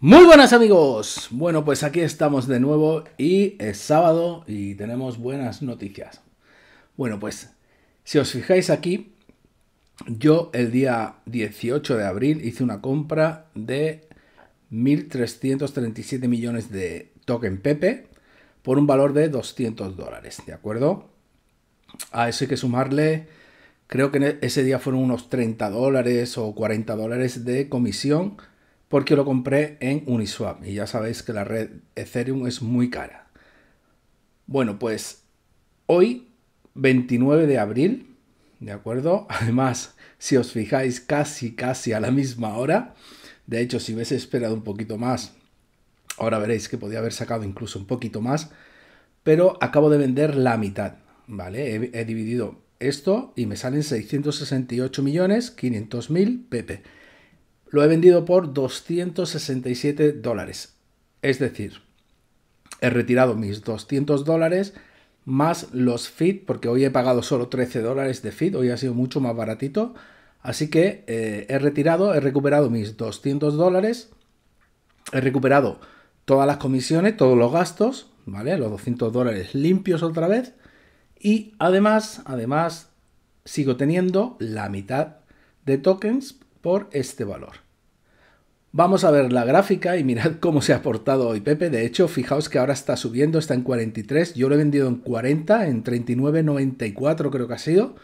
Muy buenas amigos. Bueno, pues aquí estamos de nuevo y es sábado y tenemos buenas noticias. Bueno, pues si os fijáis aquí, yo el día 18 de abril hice una compra de 1.337 millones de token Pepe por un valor de 200 dólares, ¿de acuerdo? A eso hay que sumarle, creo que e-, ese día fueron unos 30 dólares o 40 dólares de comisión porque lo compré en Uniswap y ya sabéis que la red Ethereum es muy cara. Bueno, pues hoy, 29 de abril, ¿de acuerdo? Además, si os fijáis, casi, casi a la misma hora. De hecho, si hubiese esperado un poquito más, ahora veréis que podía haber sacado incluso un poquito más, pero acabo de vender la mitad, ¿vale? He, dividido esto y me salen 668.500.000 millones mil PP lo he vendido por 267 dólares. Es decir, he retirado mis 200 dólares más los FIT, porque hoy he pagado solo 13 dólares de feed, hoy ha sido mucho más baratito. Así que eh, he retirado, he recuperado mis 200 dólares, he recuperado todas las comisiones, todos los gastos, ¿vale? Los 200 dólares limpios otra vez. Y además, además, sigo teniendo la mitad de tokens por este valor. Vamos a ver la gráfica y mirad cómo se ha portado hoy Pepe. De hecho, fijaos que ahora está subiendo, está en 43. Yo lo he vendido en 40, en 39.94 creo que ha sido.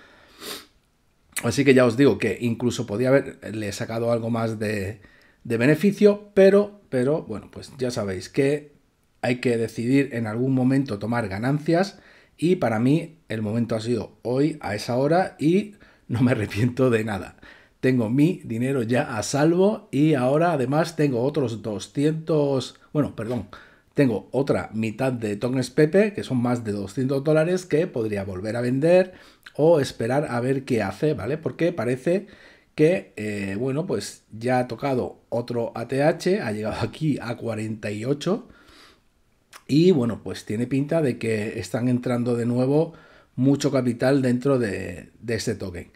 Así que ya os digo que incluso podía haberle sacado algo más de, beneficio, pero, pero bueno, pues ya sabéis que hay que decidir en algún momento tomar ganancias y para mí el momento ha sido hoy a esa hora y no me arrepiento de nada tengo mi dinero ya a salvo y ahora además tengo otros 200, bueno, perdón, tengo otra mitad de tokens Pepe, que son más de 200 dólares, que podría volver a vender o esperar a ver qué hace, ¿vale? Porque parece que, eh, bueno, pues ya ha tocado otro ATH, ha llegado aquí a 48 y, bueno, pues tiene pinta de que están entrando de nuevo mucho capital dentro de, de este token.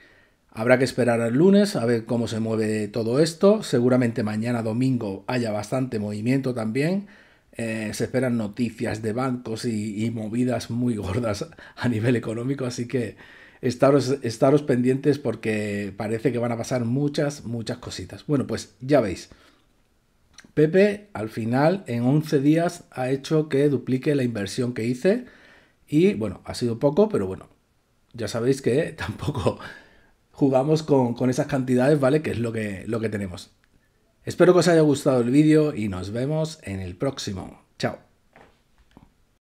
Habrá que esperar al lunes a ver cómo se mueve todo esto. Seguramente mañana domingo haya bastante movimiento también. Eh, se esperan noticias de bancos y, movidas muy gordas a nivel económico, así que estaros, estaros pendientes porque parece que van a pasar muchas, muchas cositas. Bueno, pues ya veis. Pepe al final en 11 días ha hecho que duplique la inversión que hice y bueno, ha sido poco, pero bueno, ya sabéis que tampoco jugamos con, esas cantidades, ¿vale? Que es lo que, lo que tenemos. Espero que os haya gustado el vídeo y nos vemos en el próximo. Chao.